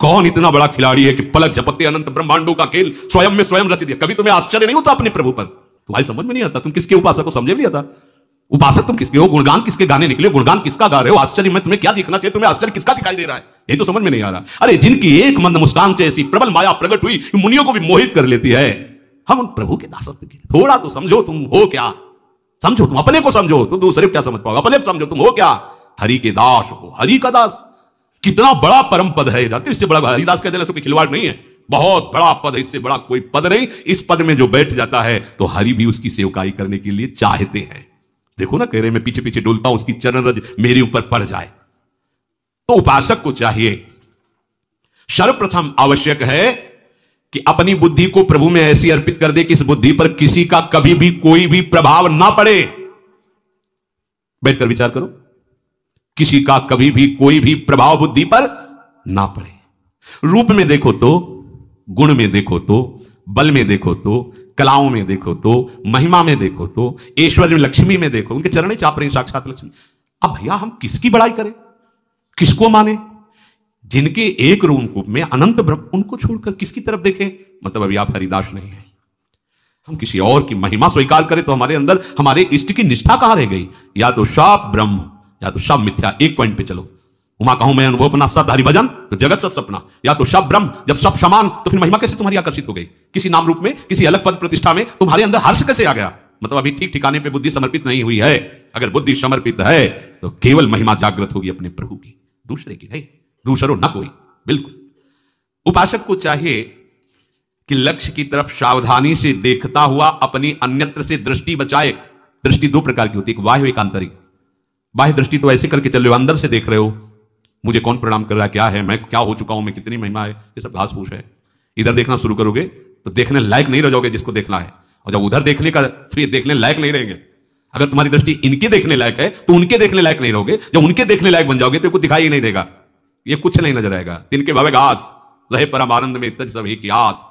कौन इतना बड़ा खिलाड़ी है कि पलक झपकते अनंत ब्रह्मांडों का खेल स्वयं में स्वयं रच दिया कभी तुम्हें आश्चर्य नहीं होता अपने प्रभु पर तुम्हारी समझ में नहीं आता तुम किसके उपासक को समझे नहीं आता उपासक तुम किसके हो गुणगान किसके गाने निकले गुणगान किसका गा रहे हो आश्चर्य में तुम्हें क्या दिखना चाहिए तुम्हें आश्चर्य किसका दिखाई दे रहा है ये तो समझ में नहीं आ रहा अरे जिनकी एक मंद मुस्कान से ऐसी प्रबल माया प्रकट हुई मुनियों को भी मोहित कर लेती है हम उन प्रभु के दासत्व की थोड़ा तो समझो तुम हो क्या समझो तुम अपने को समझो तुम तो दूसरे क्या समझ पाओगे अपने को समझो तुम हो क्या हरि के दास हो हरि का दास कितना बड़ा परम पद है जाते इससे बड़ा हरिदास कहते हैं खिलवाड़ नहीं है बहुत बड़ा पद है इससे बड़ा कोई पद नहीं इस पद में जो बैठ जाता है तो हरि भी उसकी सेवकाई करने के लिए चाहते हैं देखो ना कह रहे मैं पीछे पीछे डोलता हूं उसकी चरण रज मेरे ऊपर पड़ जाए तो उपासक को चाहिए सर्वप्रथम आवश्यक है कि अपनी बुद्धि को प्रभु में ऐसी अर्पित कर दे कि इस बुद्धि पर किसी का कभी भी कोई भी प्रभाव ना पड़े बैठकर विचार करो किसी का कभी भी कोई भी प्रभाव बुद्धि पर ना पड़े रूप में देखो तो गुण में देखो तो बल में देखो तो कलाओं में देखो तो महिमा में देखो तो में लक्ष्मी में देखो उनके चरण चाप रहे साक्षात लक्ष्मी अब भैया हम किसकी बड़ाई करें किसको माने जिनके एक रूम कूप में अनंत ब्रह्म उनको छोड़कर किसकी तरफ देखें मतलब अभी आप हरिदास नहीं है हम किसी और की महिमा स्वीकार करें तो हमारे अंदर हमारे इष्ट की निष्ठा कहां रह गई या तो शाप ब्रह्म या तो सब मिथ्या एक पॉइंट पे चलो उमा कहूं मैं अनुभव अपना सदारी भजन तो जगत सब सपना या तो सब ब्रह्म जब सब समान तो फिर महिमा कैसे तुम्हारी आकर्षित हो गई किसी नाम रूप में किसी अलग पद प्रतिष्ठा में तुम्हारे अंदर हर्ष कैसे आ गया मतलब अभी ठीक ठिकाने पे बुद्धि समर्पित नहीं हुई है अगर बुद्धि समर्पित है तो केवल महिमा जागृत होगी अपने प्रभु की दूसरे की नहीं दूसरों न कोई बिल्कुल उपासक को चाहिए कि लक्ष्य की तरफ सावधानी से देखता हुआ अपनी अन्यत्र से दृष्टि बचाए दृष्टि दो प्रकार की होती है एक वाह्य एक आंतरिक बाह्य दृष्टि तो ऐसे करके चल रहे हो अंदर से देख रहे हो मुझे कौन प्रणाम कर रहा है क्या है मैं क्या हो चुका हूं मैं कितनी महिमा है ये सब घास फूस है इधर देखना शुरू करोगे तो देखने लायक नहीं रह जाओगे जिसको देखना है और जब उधर देखने का फिर देखने लायक नहीं रहेंगे अगर तुम्हारी दृष्टि इनके देखने लायक है तो उनके देखने लायक नहीं रहोगे जब उनके देखने लायक बन जाओगे तो कुछ दिखाई नहीं देगा ये कुछ नहीं नजर आएगा तिनके भावे घास रहे परम आनंद में तज सभी की आस